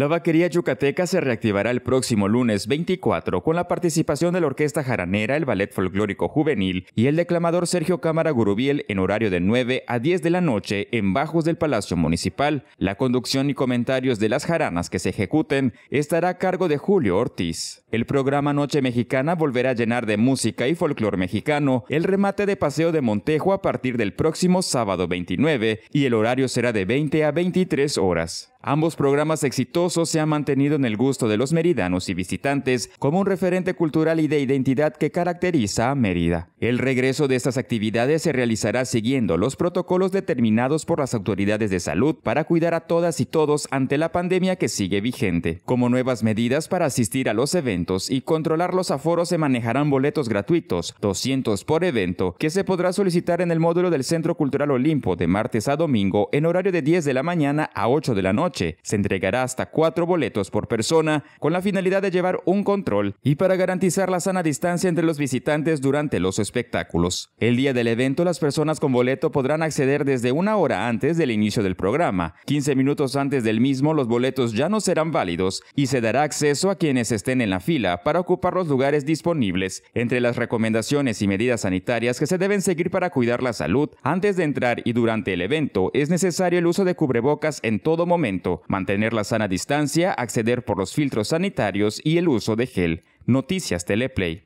La vaquería yucateca se reactivará el próximo lunes 24 con la participación de la Orquesta Jaranera, el Ballet Folclórico Juvenil y el declamador Sergio Cámara Gurubiel en horario de 9 a 10 de la noche en Bajos del Palacio Municipal. La conducción y comentarios de las jaranas que se ejecuten estará a cargo de Julio Ortiz. El programa Noche Mexicana volverá a llenar de música y folclor mexicano el remate de Paseo de Montejo a partir del próximo sábado 29 y el horario será de 20 a 23 horas. Ambos programas exitosos se han mantenido en el gusto de los meridanos y visitantes como un referente cultural y de identidad que caracteriza a Mérida. El regreso de estas actividades se realizará siguiendo los protocolos determinados por las autoridades de salud para cuidar a todas y todos ante la pandemia que sigue vigente. Como nuevas medidas para asistir a los eventos y controlar los aforos se manejarán boletos gratuitos, 200 por evento, que se podrá solicitar en el módulo del Centro Cultural Olimpo de martes a domingo en horario de 10 de la mañana a 8 de la noche se entregará hasta cuatro boletos por persona con la finalidad de llevar un control y para garantizar la sana distancia entre los visitantes durante los espectáculos. El día del evento, las personas con boleto podrán acceder desde una hora antes del inicio del programa. 15 minutos antes del mismo, los boletos ya no serán válidos y se dará acceso a quienes estén en la fila para ocupar los lugares disponibles. Entre las recomendaciones y medidas sanitarias que se deben seguir para cuidar la salud, antes de entrar y durante el evento es necesario el uso de cubrebocas en todo momento mantener la sana distancia, acceder por los filtros sanitarios y el uso de gel. Noticias Teleplay.